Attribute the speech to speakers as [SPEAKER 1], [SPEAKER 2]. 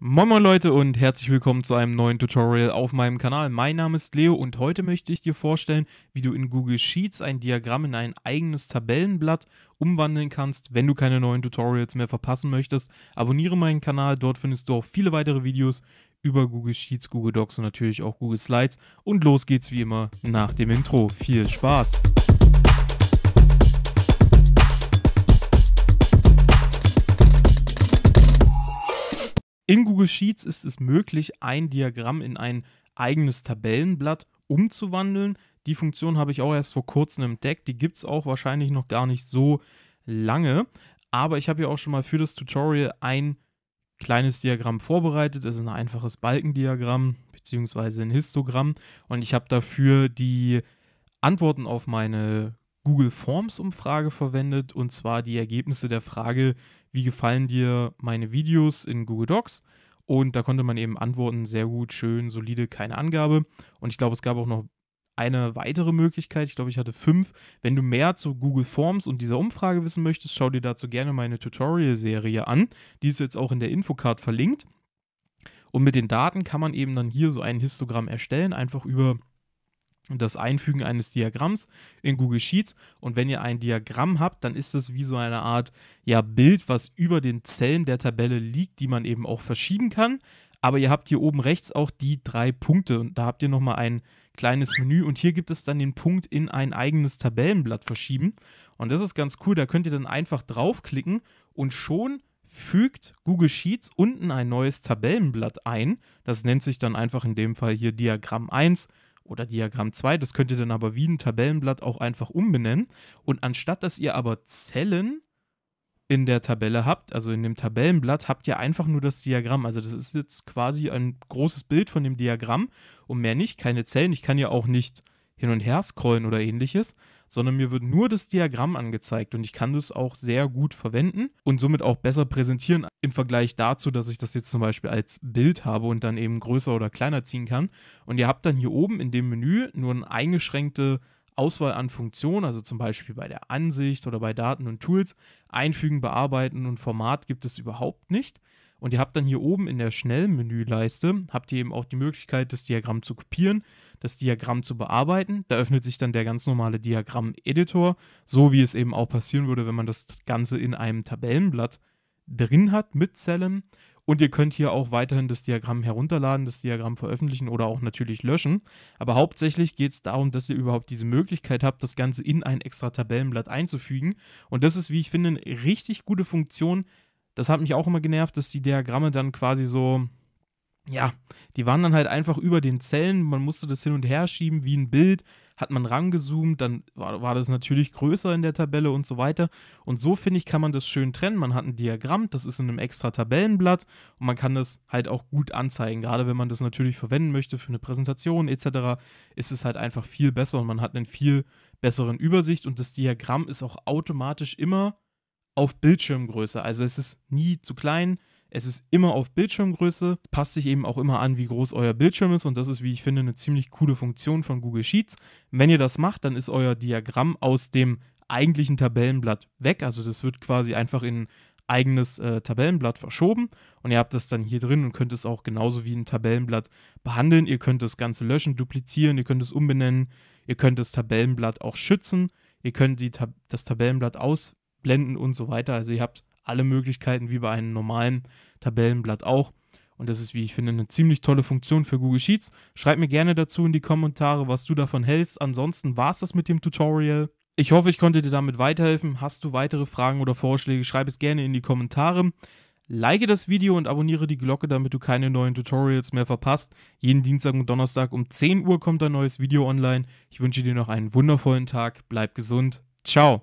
[SPEAKER 1] Moin moin Leute und herzlich willkommen zu einem neuen Tutorial auf meinem Kanal. Mein Name ist Leo und heute möchte ich dir vorstellen, wie du in Google Sheets ein Diagramm in ein eigenes Tabellenblatt umwandeln kannst. Wenn du keine neuen Tutorials mehr verpassen möchtest, abonniere meinen Kanal, dort findest du auch viele weitere Videos über Google Sheets, Google Docs und natürlich auch Google Slides. Und los geht's wie immer nach dem Intro. Viel Spaß! In Google Sheets ist es möglich, ein Diagramm in ein eigenes Tabellenblatt umzuwandeln. Die Funktion habe ich auch erst vor kurzem entdeckt. Die gibt es auch wahrscheinlich noch gar nicht so lange. Aber ich habe ja auch schon mal für das Tutorial ein kleines Diagramm vorbereitet. Das ist ein einfaches Balkendiagramm bzw. ein Histogramm. Und ich habe dafür die Antworten auf meine Google Forms Umfrage verwendet und zwar die Ergebnisse der Frage, wie gefallen dir meine Videos in Google Docs? Und da konnte man eben antworten, sehr gut, schön, solide, keine Angabe. Und ich glaube, es gab auch noch eine weitere Möglichkeit. Ich glaube, ich hatte fünf. Wenn du mehr zu Google Forms und dieser Umfrage wissen möchtest, schau dir dazu gerne meine Tutorial-Serie an. Die ist jetzt auch in der Infocard verlinkt. Und mit den Daten kann man eben dann hier so ein Histogramm erstellen, einfach über das Einfügen eines Diagramms in Google Sheets. Und wenn ihr ein Diagramm habt, dann ist das wie so eine Art ja, Bild, was über den Zellen der Tabelle liegt, die man eben auch verschieben kann. Aber ihr habt hier oben rechts auch die drei Punkte und da habt ihr nochmal ein kleines Menü und hier gibt es dann den Punkt in ein eigenes Tabellenblatt verschieben. Und das ist ganz cool, da könnt ihr dann einfach draufklicken und schon fügt Google Sheets unten ein neues Tabellenblatt ein. Das nennt sich dann einfach in dem Fall hier Diagramm 1 oder Diagramm 2. Das könnt ihr dann aber wie ein Tabellenblatt auch einfach umbenennen. Und anstatt dass ihr aber Zellen in der Tabelle habt, also in dem Tabellenblatt, habt ihr einfach nur das Diagramm. Also das ist jetzt quasi ein großes Bild von dem Diagramm und mehr nicht, keine Zellen. Ich kann ja auch nicht hin und her scrollen oder ähnliches, sondern mir wird nur das Diagramm angezeigt und ich kann das auch sehr gut verwenden und somit auch besser präsentieren im Vergleich dazu, dass ich das jetzt zum Beispiel als Bild habe und dann eben größer oder kleiner ziehen kann. Und ihr habt dann hier oben in dem Menü nur eine eingeschränkte Auswahl an Funktionen, also zum Beispiel bei der Ansicht oder bei Daten und Tools, einfügen, bearbeiten und Format gibt es überhaupt nicht und ihr habt dann hier oben in der Schnellmenüleiste, habt ihr eben auch die Möglichkeit, das Diagramm zu kopieren, das Diagramm zu bearbeiten. Da öffnet sich dann der ganz normale Diagramm-Editor, so wie es eben auch passieren würde, wenn man das Ganze in einem Tabellenblatt drin hat mit Zellen. Und ihr könnt hier auch weiterhin das Diagramm herunterladen, das Diagramm veröffentlichen oder auch natürlich löschen. Aber hauptsächlich geht es darum, dass ihr überhaupt diese Möglichkeit habt, das Ganze in ein extra Tabellenblatt einzufügen. Und das ist, wie ich finde, eine richtig gute Funktion, das hat mich auch immer genervt, dass die Diagramme dann quasi so, ja, die waren dann halt einfach über den Zellen. Man musste das hin und her schieben wie ein Bild. Hat man rangezoomt, dann war, war das natürlich größer in der Tabelle und so weiter. Und so, finde ich, kann man das schön trennen. Man hat ein Diagramm, das ist in einem extra Tabellenblatt und man kann das halt auch gut anzeigen. Gerade wenn man das natürlich verwenden möchte für eine Präsentation etc., ist es halt einfach viel besser und man hat einen viel besseren Übersicht. Und das Diagramm ist auch automatisch immer auf Bildschirmgröße. Also es ist nie zu klein, es ist immer auf Bildschirmgröße. Es passt sich eben auch immer an, wie groß euer Bildschirm ist. Und das ist, wie ich finde, eine ziemlich coole Funktion von Google Sheets. Wenn ihr das macht, dann ist euer Diagramm aus dem eigentlichen Tabellenblatt weg. Also das wird quasi einfach in eigenes äh, Tabellenblatt verschoben und ihr habt das dann hier drin und könnt es auch genauso wie ein Tabellenblatt behandeln. Ihr könnt das Ganze löschen, duplizieren, ihr könnt es umbenennen, ihr könnt das Tabellenblatt auch schützen, ihr könnt die, das Tabellenblatt aus, Blenden und so weiter. Also ihr habt alle Möglichkeiten wie bei einem normalen Tabellenblatt auch. Und das ist, wie ich finde, eine ziemlich tolle Funktion für Google Sheets. Schreib mir gerne dazu in die Kommentare, was du davon hältst. Ansonsten war es das mit dem Tutorial. Ich hoffe, ich konnte dir damit weiterhelfen. Hast du weitere Fragen oder Vorschläge, schreib es gerne in die Kommentare. Like das Video und abonniere die Glocke, damit du keine neuen Tutorials mehr verpasst. Jeden Dienstag und Donnerstag um 10 Uhr kommt ein neues Video online. Ich wünsche dir noch einen wundervollen Tag, bleib gesund, ciao!